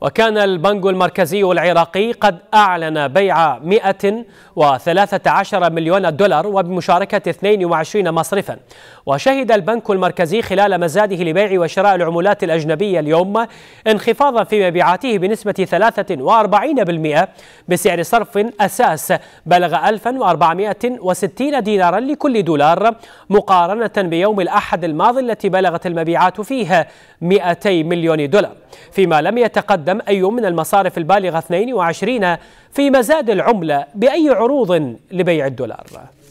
وكان البنك المركزي العراقي قد أعلن بيع 113 مليون دولار وبمشاركة 22 مصرفا وشهد البنك المركزي خلال مزاده لبيع وشراء العملات الأجنبية اليوم انخفاضا في مبيعاته بنسبة 43% بسعر صرف أساس بلغ 1460 دينارا لكل دولار مقارنة بيوم الأحد الماضي التي بلغت المبيعات فيها 200 مليون دولار فيما لم يتقدم يقدم أي من المصارف البالغة 22 في مزاد العملة بأي عروض لبيع الدولار